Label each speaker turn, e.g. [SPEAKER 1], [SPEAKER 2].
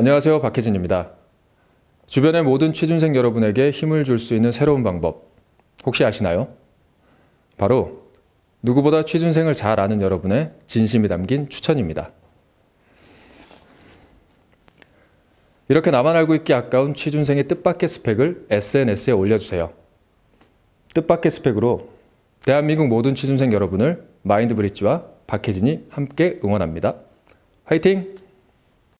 [SPEAKER 1] 안녕하세요. 박혜진입니다. 주변의 모든 취준생 여러분에게 힘을 줄 수 있는 새로운 방법 혹시 아시나요? 바로 누구보다 취준생을 잘 아는 여러분의 진심이 담긴 추천입니다. 이렇게 나만 알고 있기 아까운 취준생의 뜻밖의 스펙을 SNS에 올려주세요. 뜻밖의 스펙으로 대한민국 모든 취준생 여러분을 마인드브릿지와 박혜진이 함께 응원합니다. 화이팅!